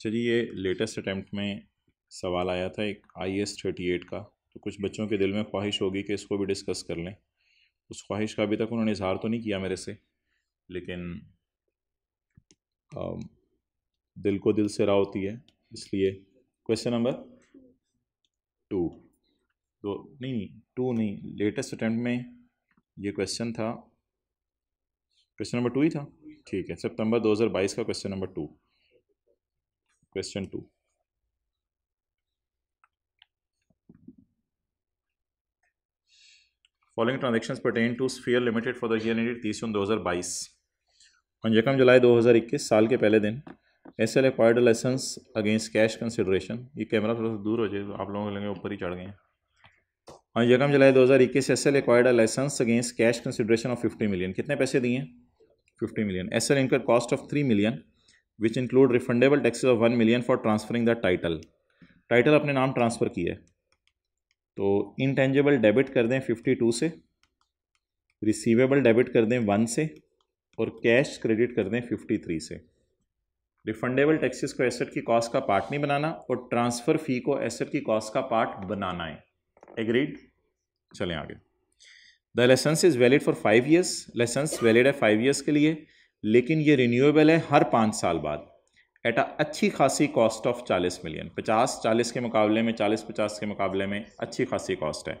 चलिए latest attempt में सवाल आया था एक आई एस थर्टी एट का तो कुछ बच्चों के दिल में ख्वाहिश होगी कि इसको भी डिस्कस कर लें उस ख्वाहिश का अभी तक उन्होंने इजहार तो नहीं किया मेरे से लेकिन आ, दिल को दिल से राह होती है इसलिए क्वेश्चन नंबर टू तो नहीं नहीं टू नहीं लेटेस्ट अटैम्प्ट में ये क्वेश्चन था क्वेश्चन नंबर टू ही था ठीक है सितंबर 2022 का question number two question two following transaction pertain to Sphere Limited for the year ended तीस जून बाईस ऑन यकम जुलाई इक्कीस साल के पहले दिन S L acquired licence against cash consideration ये कैमरा थोड़ा सा दूर हो जाए आप लोगों के लेंगे ऊपर ही चढ़ गए ऑन यकम जुलाई इक्कीस S L acquired licence against cash consideration of fifty million कितने पैसे दिए fifty million S L incurred cost of three million which include refundable taxes of one million for transferring the title title अपने नाम transfer किया है तो intangible debit कर दें फिफ्टी टू से रिसीवेबल डेबिट कर दें वन से और कैश क्रेडिट कर दें फिफ्टी थ्री से रिफंडेबल टैक्सेस को एसेट की कॉस्ट का पार्ट नहीं बनाना और ट्रांसफ़र फ़ी को एसेट की कॉस्ट का पार्ट बनाना है एग्रीड चलें आगे the licence is valid for five years licence valid है फाइव ईयर्स के लिए लेकिन ये रिन्यूएबल है हर पाँच साल बाद एट अ अच्छी खासी कॉस्ट ऑफ चालीस मिलियन पचास चालीस के मुकाबले में चालीस पचास के मुकाबले में अच्छी खासी कॉस्ट है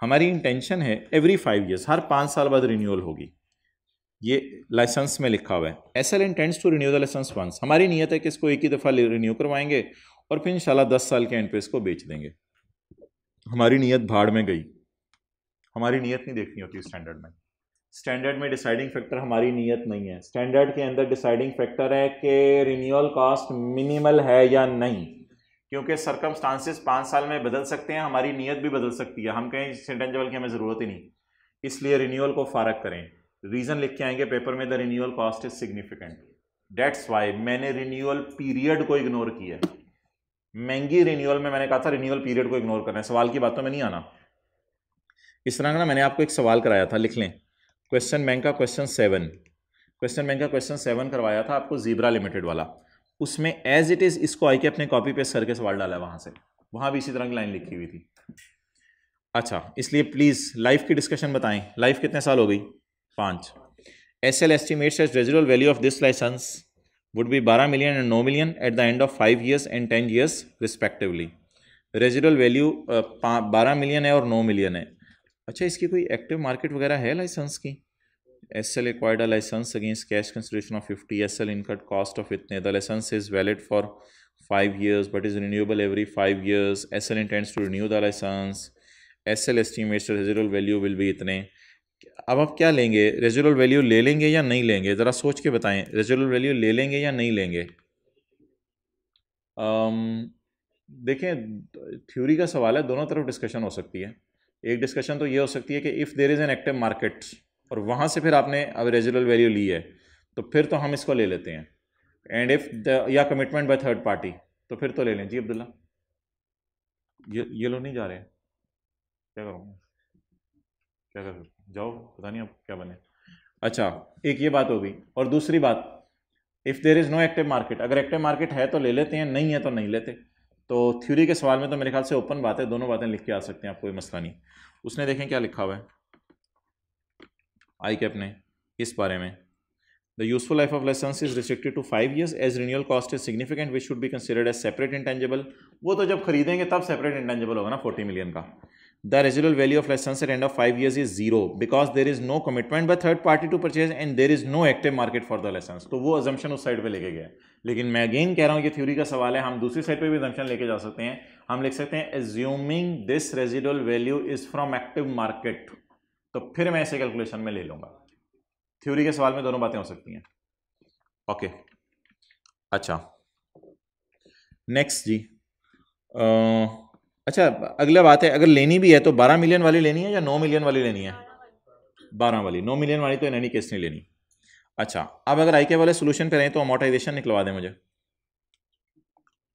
हमारी इंटेंशन है एवरी फाइव ईयर्स हर पाँच साल बाद रिन्यूअल होगी ये लाइसेंस में लिखा हुआ है S L intends to renew the licence once हमारी नीयत है कि इसको एक ही दफ़ा रिन्यू करवाएंगे और फिर इंशाल्लाह दस साल के एंड पे इसको बेच देंगे हमारी नीयत भाड़ में गई हमारी नीयत नहीं देखनी होती स्टैंडर्ड में स्टैंडर्ड में डिसाइडिंग फैक्टर हमारी नीयत नहीं है स्टैंडर्ड के अंदर डिसाइडिंग फैक्टर है कि रिन्यूअल कॉस्ट मिनिमल है या नहीं क्योंकि सरकमस्टांसिस पाँच साल में बदल सकते हैं हमारी नीयत भी बदल सकती है हम कहें सेंटेंजल की हमें ज़रूरत ही नहीं इसलिए रिन्यूअल को फ़ारक करें रीज़न लिख के आएंगे पेपर में the renewal cost is significant that's why मैंने रिन्यूअल पीरियड को इग्नोर किया महंगी रिन्यूअल में मैंने कहा था रिन्यूअल पीरियड को इग्नोर करना है सवाल की बातों में नहीं आना इस तरह ना मैंने आपको एक सवाल कराया था लिख लें क्वेश्चन बैंक का क्वेश्चन सेवन क्वेश्चन बैंक का क्वेश्चन सेवन करवाया था आपको जीब्रा लिमिटेड वाला उसमें एज इट इज इसको आई के अपने कॉपी पे सर के सवाल डाला है वहां से वहां भी इसी तरह की लाइन लिखी हुई थी अच्छा इसलिए प्लीज लाइफ की डिस्कशन बताएं लाइफ कितने साल हो गई पाँच S L estimates as residual value of this licence would be बारह मिलियन एंड नौ million at the end of five years and ten years respectively residual value बारह मिलियन है और नौ मिलियन है अच्छा इसकी कोई एक्टिव मार्केट वगैरह है लाइसेंस की S L acquired licence against cash consideration of fifty S L incurred cost of इतने the licence is valid for five years but is renewable every five years S L intends to renew the licence S L estimate residual value will भी इतने अब आप क्या लेंगे residual value ले लेंगे या नहीं लेंगे ज़रा सोच के बताएं रेजिडल वैल्यू ले लेंगे या नहीं लेंगे देखें थ्योरी का सवाल है दोनों तरफ डिस्कशन हो सकती है एक डिस्कशन तो ये हो सकती है कि if there is an active market और वहाँ से फिर आपने अगर रेजुलर वैल्यू ली है तो फिर तो हम इसको ले लेते हैं एंड इफ या कमिटमेंट बाय थर्ड पार्टी तो फिर तो ले लें जी अब्दुल्ला ये ये लोग नहीं जा रहे क्या करूँगा क्या कर जाओ पता नहीं अब क्या बने अच्छा एक ये बात होगी और दूसरी बात if there is no active market अगर एक्टिव मार्केट है तो ले लेते हैं नहीं है तो नहीं लेते तो थ्योरी के सवाल में तो मेरे ख्याल से ओपन बात है दोनों बातें लिख के आ सकते हैं आप कोई मसला नहीं उसने देखें क्या लिखा हुआ है आई कैप ने इस बारे में the useful life of licence is restricted to five years as renewal cost is significant which should be considered as separate intangible वो तो जब खरीदेंगे तब सेपरेट इंटेंजेबल होगा ना फोर्टी मिलियन का the residual value of license at end of 5 years is zero because there is no commitment by third party to purchase and there is no active market for the license तो वो assumption उस side पे लेके गया लेकिन मैं again कह रहा हूँ ये theory का सवाल है हम दूसरी side पे भी assumption लेके जा सकते हैं हम लिख सकते हैं assuming this residual value is from active market तो फिर मैं ऐसे calculation में ले लूँगा theory के सवाल में दोनों बातें हो सकती हैं ओके okay. अच्छा नेक्स्ट जी uh, अच्छा अगला बात है अगर लेनी भी है तो बारह मिलियन वाली लेनी है या नौ मिलियन वाली लेनी है बारह वाली नौ मिलियन वाली तो इन एनी केस नहीं लेनी अच्छा अब अगर आई के वाले सोल्यूशन पे रहें तो अमोटाइजेशन निकलवा दें मुझे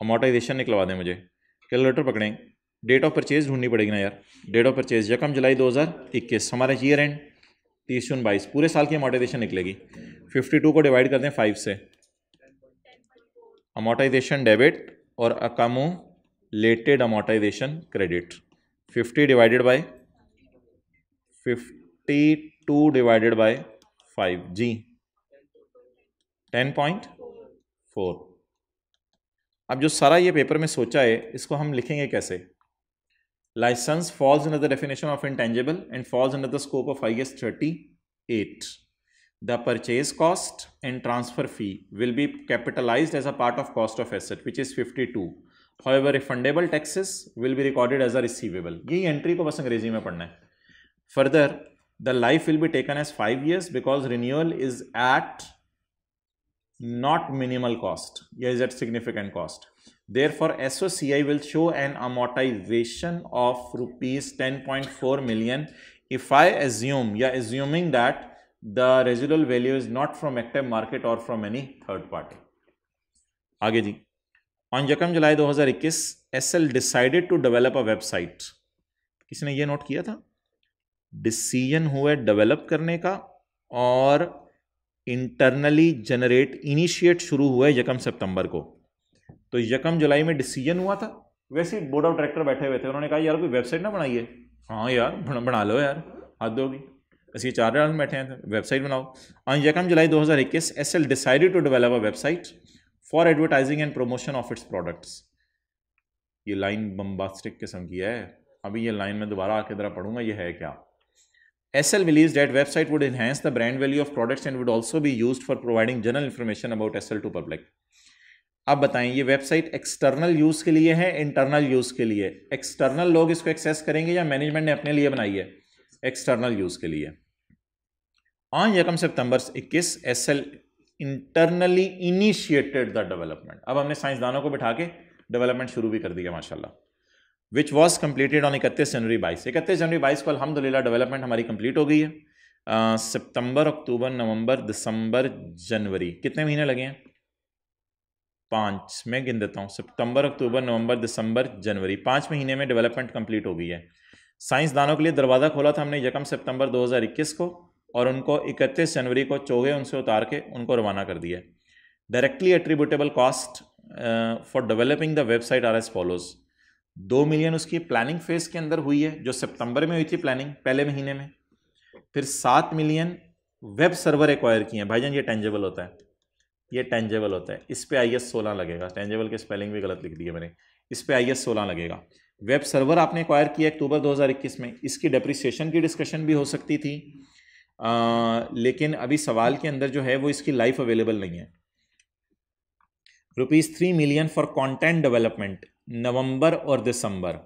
अमोटाइजेशन निकलवा दें मुझे कैलकुलेटर पकड़ें डेट ऑफ परचेज ढूंढनी पड़ेगी ना यार डेट ऑफ परचेज यकम जुलाई 2021 हमारा ईयर एंड तीस जून बाईस पूरे साल की अमोटाइजेशन निकलेगी 52 को डिवाइड कर दें फ़ाइव से अमोटाइजेशन डेबिट और accumulated amortisation credit fifty divided by fifty two divided by five जी टेन पॉइंट फोर अब जो सारा ये पेपर में सोचा है इसको हम लिखेंगे कैसे licence falls in the definition of intangible and falls in the scope of I S thirty eight the purchase cost and transfer fee will be capitalise as a part of cost of asset which is fifty two however refundable taxes will be recorded as a receivable यही entry को बस अंग्रेजी में पढ़ना है Further, the life will be taken as five years because renewal is at not minimal cost. या is at significant cost. Therefore, for SOCI will show an amortisation of rupees ten point four million if I assume, yeah, assuming that the residual value is not from active market or from any third party. आगे जी on यकम जुलाई 2021 L decided to develop a website किसी ने ये note किया था decision हुआ डेवलप करने का और इंटरनली जनरेट इनिशिएट शुरू हुआ है यकम सितंबर को तो यकम जुलाई में डिसीजन हुआ था वैसे ही बोर्ड ऑफ डायरेक्टर बैठे हुए थे उन्होंने कहा यार कोई वेबसाइट ना बनाइए हाँ यार बना, बना लो यार हाथ दोगी ऐसे चार बैठे हैं वेबसाइट बनाओ ऑन यकम जुलाई 2021 L decided to develop a website for advertising and promotion of its products ये लाइन बम्बास्टिक किस्म की है अभी ये लाइन में दोबारा आके ज़रा पढ़ूंगा ये है क्या S L believe that website would enhance the brand value of products and would also भी use for providing general information about S L to public अब बताएं ये वेबसाइट एक्सटर्नल यूज़ के लिए है इंटरनल यूज़ के लिए एक्सटर्नल लोग इसको एक्सेस करेंगे या मैनेजमेंट ने अपने लिए बनाई है एक्सटर्नल यूज़ के लिए ऑन यकम सितंबर 21 S L internally initiated the development अब हमने साइंसदानों को बिठा के डेवलपमेंट शुरू भी कर दिया है माशाला विच वॉज कम्प्लीटेड ऑन इकतीस जनवरी बाईस इकतीस जनवरी बाईस को अलहमदिल्ला डेवलपमेंट हमारी कंप्लीट हो गई है सितंबर अक्टूबर नवंबर दिसंबर जनवरी कितने महीने लगे हैं पाँच मैं गिन देता हूँ सितंबर अक्टूबर नवंबर दिसंबर जनवरी पाँच महीने में डेवलपमेंट कंप्लीट हो गई है साइंसदानों के लिए दरवाज़ा खोला था हमने यकम सितंबर 2021 को और उनको 31 जनवरी को चोगे उनसे उतार के उनको रवाना कर दिया directly attributable cost for developing the website are as follows दो मिलियन उसकी प्लानिंग फेज के अंदर हुई है जो सितंबर में हुई थी प्लानिंग पहले महीने में फिर सात मिलियन वेब सर्वर एक्वायर किए हैं भाईजान ये टेंजेबल होता है ये टेंजेबल होता है इस पर आई एस सोलह लगेगा टेंजेबल के स्पेलिंग भी गलत लिख है मैंने इस पर आई एस सोलह लगेगा वेब सर्वर आपने एक्वायर किया अक्टूबर 2021 में इसकी डेप्रिसिएशन की डिस्कशन भी हो सकती थी आ, लेकिन अभी सवाल के अंदर जो है वो इसकी लाइफ अवेलेबल नहीं है rupees three million for content development नवंबर और दिसंबर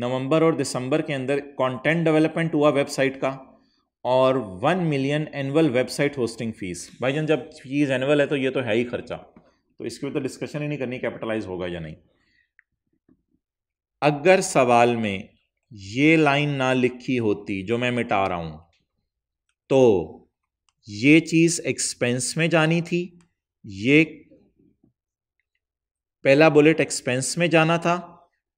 नवंबर और दिसंबर के अंदर कंटेंट डेवलपमेंट हुआ वेबसाइट का और one million annual website hosting fees भाई जान जब फीस एनुअल है तो ये तो है ही खर्चा तो इसके लिए तो डिस्कशन ही नहीं करनी कैपिटलाइज होगा या नहीं अगर सवाल में ये लाइन ना लिखी होती जो मैं मिटा रहा हूँ तो ये चीज़ एक्सपेंस में जानी थी ये पहला बुलेट एक्सपेंस में जाना था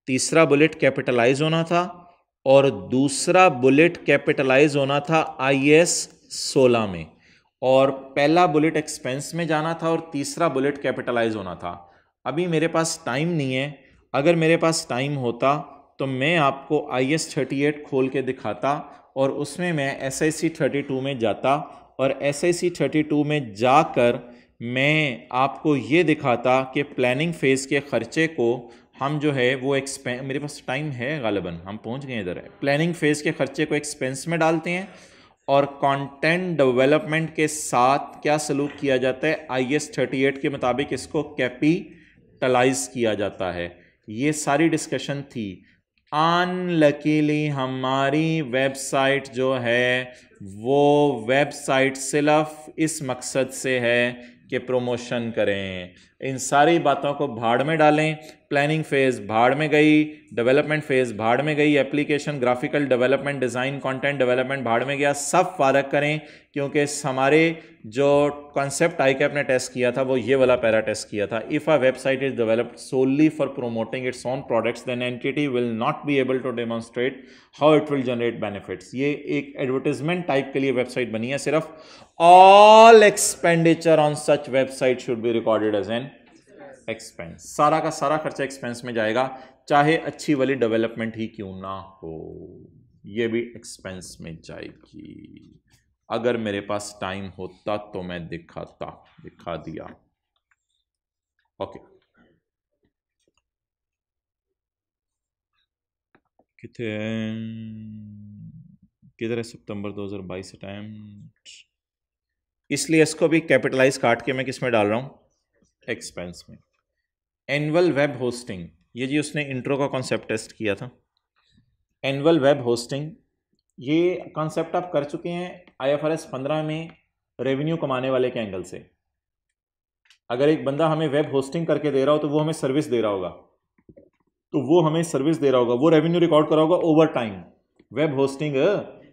तीसरा बुलेट कैपिटलाइज होना था और दूसरा बुलेट कैपिटलाइज होना था आई एस सोलह में और पहला बुलेट एक्सपेंस में जाना था और तीसरा बुलेट कैपिटलाइज होना था अभी मेरे पास टाइम नहीं है अगर मेरे पास टाइम होता तो मैं आपको आई एस थर्टी एट खोल के दिखाता और उसमें मैं S I C thirty two में जाता और S I C thirty two में जाकर मैं आपको ये दिखाता कि प्लानिंग फ़ेज़ के ख़र्चे को हम जो है वो एक्सपें मेरे पास टाइम है गालिबा हम पहुंच गए इधर है प्लानिंग फ़ेज़ के ख़र्चे को एक्सपेंस में डालते हैं और कंटेंट डेवलपमेंट के साथ क्या सलूक किया जाता है आई एस थर्टी एट के मुताबिक इसको कैपिटलाइज किया जाता है ये सारी डिस्कशन थी अनलकीली हमारी वेबसाइट जो है वो वेबसाइट सिर्फ इस मकसद से है कि प्रमोशन करें इन सारी बातों को भाड़ में डालें प्लानिंग फ़ेज़ भाड़ में गई डेवलपमेंट फ़ेज़ भाड़ में गई application graphical development design content development भाड़ में गया सब फारक करें क्योंकि हमारे जो कॉन्सेप्ट आई कैप ने टेस्ट किया था वो ये वाला पैरा टेस्ट किया था if a website is developed solely for promoting its own products then entity will not be able to demonstrate how it will generate benefits ये एक एडवर्टीजमेंट टाइप के लिए वेबसाइट बनी है सिर्फ all expenditure on such website should be recorded as an expense सारा का सारा खर्चा एक्सपेंस में जाएगा चाहे अच्छी वाली डेवलपमेंट ही क्यों ना हो ये भी एक्सपेंस में जाएगी अगर मेरे पास टाइम होता तो मैं दिखाता दिखा दिया ओके कितने किधर है सितंबर 2022 से टाइम इसलिए इसको भी कैपिटलाइज काट के मैं किस में डाल रहा हूँ एक्सपेंस में एनअल वेब होस्टिंग ये जी उसने इंट्रो का कॉन्सेप्ट टेस्ट किया था एनअल वेब होस्टिंग ये कॉन्सेप्ट आप कर चुके हैं आईएफआरएस 15 में रेवेन्यू कमाने वाले के एंगल से अगर एक बंदा हमें वेब होस्टिंग करके दे रहा हो तो वो हमें सर्विस दे रहा होगा तो वो हमें सर्विस दे रहा होगा वो रेवेन्यू रिकॉर्ड करा होगा over time web hosting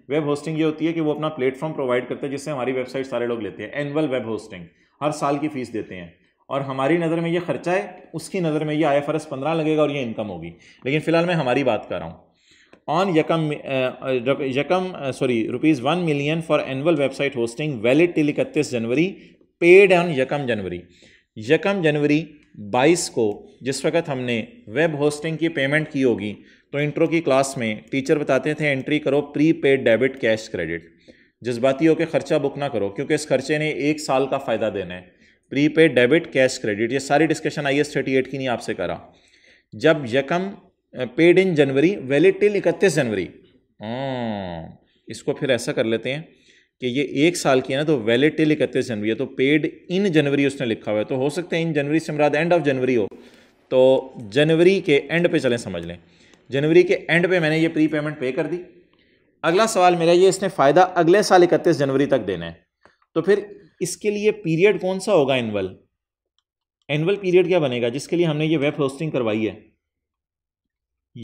web hosting ये होती है कि वो अपना प्लेटफॉर्म प्रोवाइड करते हैं जिससे हमारी वेबसाइट सारे लोग लेते हैं एनुअल वेब होस्टिंग हर साल की फीस देते हैं और हमारी नज़र में ये खर्चा है उसकी नज़र में ये आई एफ आर एस पंद्रह लगेगा और ये इनकम होगी लेकिन फ़िलहाल मैं हमारी बात कर रहा हूँ ऑन यकम यकम sorry rupees one million for annual website hosting valid till इकतीस जनवरी पेड ऑन यकम जनवरी यकम जनवरी बाईस को जिस वक्त हमने वेब होस्टिंग की पेमेंट की होगी तो इंट्रो की क्लास में टीचर बताते थे एंट्री करो prepaid debit cash credit जज्बाती होकर ख़र्चा बुक ना करो क्योंकि इस खर्चे ने एक साल का फ़ायदा देना है प्रीपेड डेबिट कैश क्रेडिट ये सारी discussion I S thirty eight की नहीं आपसे करा जब यकम paid in January valid till इकतीस जनवरी हाँ, इसको फिर ऐसा कर लेते हैं कि ये एक साल की है ना तो वैलिड टिल इकतीस जनवरी है तो पेड इन जनवरी उसने लिखा हुआ है तो हो सकता है इन जनवरी से मराद एंड ऑफ जनवरी हो तो जनवरी के एंड पे चलें समझ लें जनवरी के एंड पे मैंने ये प्री पेमेंट पे कर दी अगला सवाल मेरा ये इसने फ़ायदा अगले साल इकतीस जनवरी तक देना है तो फिर इसके लिए पीरियड कौन सा होगा एनअल एनअल पीरियड क्या बनेगा जिसके लिए हमने ये वेब होस्टिंग करवाई है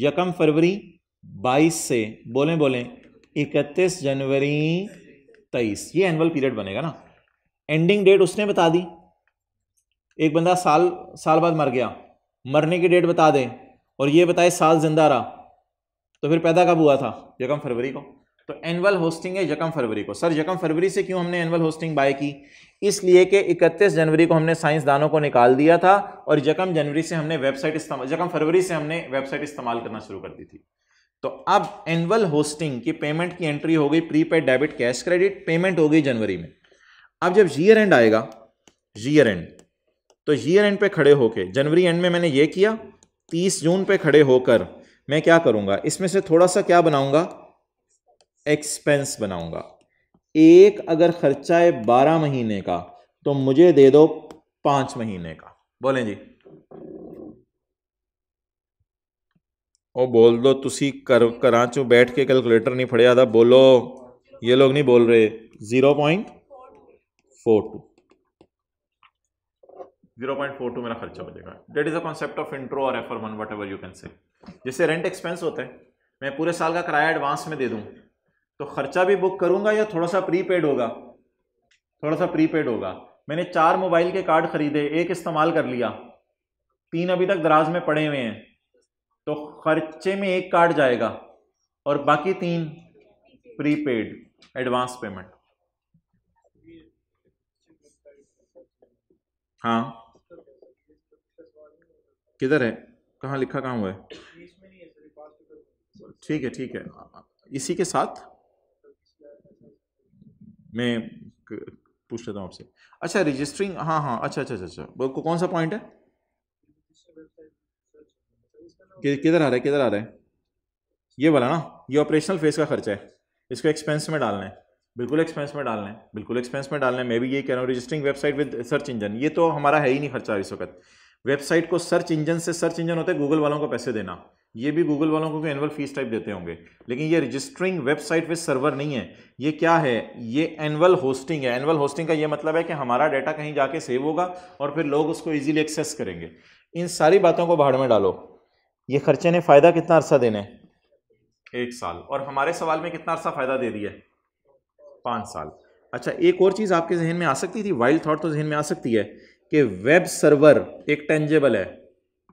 यकम फरवरी 22 से बोलें बोलें 31 जनवरी 23 ये एनअल पीरियड बनेगा ना एंडिंग डेट उसने बता दी एक बंदा साल साल बाद मर गया मरने की डेट बता दे और ये बताए साल जिंदा रहा तो फिर पैदा कब हुआ था यकम फरवरी को तो एनुअल होस्टिंग है यकम फरवरी को सर यकम फरवरी से क्यों हमने एनुअल होस्टिंग बाय की इसलिए कि 31 जनवरी को हमने साइंसदानों को निकाल दिया था और यकम जनवरी से हमने वेबसाइट इस्तेमाल यकम फरवरी से हमने वेबसाइट इस्तेमाल करना शुरू कर दी थी तो अब एनुअल होस्टिंग की पेमेंट की एंट्री हो गई prepaid debit cash credit payment हो गई जनवरी में अब जब जीयर एंड आएगा जीयर एंड तो जीयर एंड पे खड़े होके जनवरी एंड में मैंने ये किया 30 जून पे खड़े होकर मैं क्या करूँगा इसमें से थोड़ा सा क्या बनाऊँगा एक्सपेंस बनाऊंगा एक अगर खर्चा है बारह महीने का तो मुझे दे दो पांच महीने का बोले जी ओ बोल दो तुसी कर कराचो बैठ के कैलकुलेटर नहीं फड़े आता बोलो ये लोग नहीं बोल रहे zero point four two zero point four two मेरा खर्चा बचेगा डेट इज अन्सेप्ट कॉन्सेप्ट ऑफ इंट्रो और एफर one whatever you can say जैसे रेंट एक्सपेंस होता है मैं पूरे साल का किराया एडवांस में दे दूँ तो खर्चा भी बुक करूंगा या थोड़ा सा प्रीपेड होगा थोड़ा सा प्रीपेड होगा मैंने चार मोबाइल के कार्ड खरीदे एक इस्तेमाल कर लिया तीन अभी तक दराज में पड़े हुए हैं तो खर्चे में एक कार्ड जाएगा और बाकी तीन प्रीपेड एडवांस पेमेंट हाँ किधर है कहाँ लिखा कहाँ हुआ है ठीक है ठीक है इसी के साथ मैं पूछ लेता हूँ आपसे अच्छा रजिस्टरिंग हाँ हाँ अच्छा अच्छा अच्छा अच्छा कौन सा पॉइंट है किधर आ रहा है किधर आ रहा है ये वाला ना ये ऑपरेशनल फेस का खर्चा है इसको एक्सपेंस में डालना है बिल्कुल एक्सपेंस में डालना है बिल्कुल एक्सपेंस में डालना है मैं भी ये कह रहा हूँ registering website with search engine ये तो हमारा है ही नहीं खर्चा इस वक्त वेबसाइट को सर्च इंजन से सर्च इंजन होते हैं गूगल वालों को पैसे देना ये भी गूगल वालों को एनुअल फीस टाइप देते होंगे लेकिन ये रजिस्टरिंग वेबसाइट पे सर्वर नहीं है ये क्या है ये एनुअल होस्टिंग है एनुअल होस्टिंग का ये मतलब है कि हमारा डाटा कहीं जाके सेव होगा और फिर लोग उसको इजीली एक्सेस करेंगे इन सारी बातों को भाड़ में डालो ये खर्चे ने फ़ायदा कितना अर्सा देना है एक साल और हमारे सवाल में कितना अर्सा फ़ायदा दे दिया पाँच साल अच्छा एक और चीज़ आपके जहन में आ सकती थी वाइल्ड थाट तो जहन में आ सकती है कि वेब सर्वर एक टेंजेबल है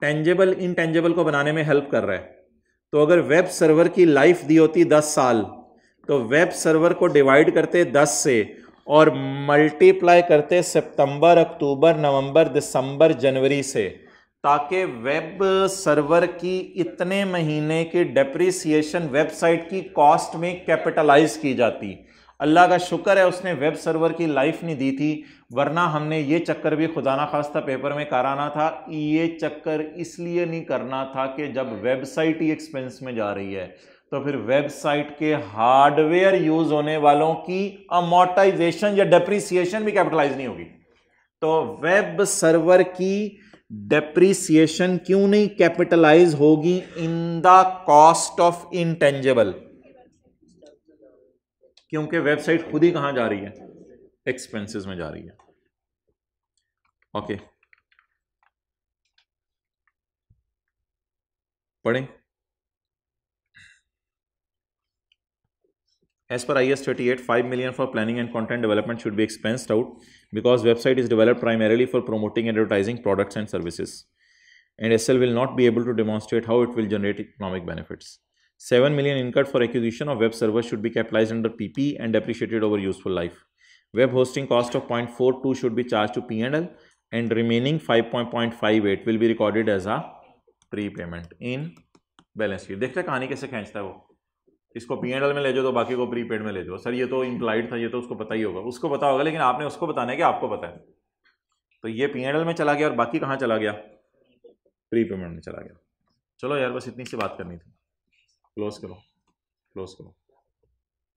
टेंजेबल इन टेंजेबल को बनाने में हेल्प कर रहा है तो अगर वेब सर्वर की लाइफ दी होती दस साल तो वेब सर्वर को डिवाइड करते दस से और मल्टीप्लाई करते सितंबर अक्टूबर नवंबर दिसंबर जनवरी से ताकि वेब सर्वर की इतने महीने की डेप्रिसिएशन वेबसाइट की कॉस्ट में कैपिटलाइज की जाती अल्लाह का शुक्र है उसने वेब सर्वर की लाइफ नहीं दी थी वरना हमने ये चक्कर भी खुदा ना खास्ता पेपर में कराना था ये चक्कर इसलिए नहीं करना था कि जब वेबसाइट ही एक्सपेंस में जा रही है तो फिर वेबसाइट के हार्डवेयर यूज होने वालों की अमोटाइजेशन या डेप्रिसिएशन भी कैपिटलाइज नहीं होगी तो वेब सर्वर की डेप्रिसिएशन क्यों नहीं कैपिटलाइज होगी in the cost of intangible क्योंकि वेबसाइट खुद ही कहां जा रही है एक्सपेंसेस में जा रही है ओके पढ़ें as per I S thirty eight five million for planning and content development should be expense out because website is develop primarily for promoting advertising products and services and S L will not be able to demonstrate how it will generate economic benefits 7 million incurred for acquisition of web servers should be capitalized under PP and depreciated over useful life. Web hosting cost of 0.42 should be charged to P&L and remaining 5.58 will be recorded as a prepayment in balance sheet देखते हैं कहानी कैसे खींचता है वो इसको P and L में ले जाओ तो बाकी को प्रीपेड में ले जाओ सर ये तो इम्प्लाइड था ये तो उसको पता ही होगा उसको पता होगा लेकिन आपने उसको बताना है कि आपको पता है तो ये पी एंड एल में चला गया और बाकी कहाँ चला गया प्री पेमेंट में चला गया चलो यार बस इतनी सी बात करनी थी क्लोज करो क्लोज करो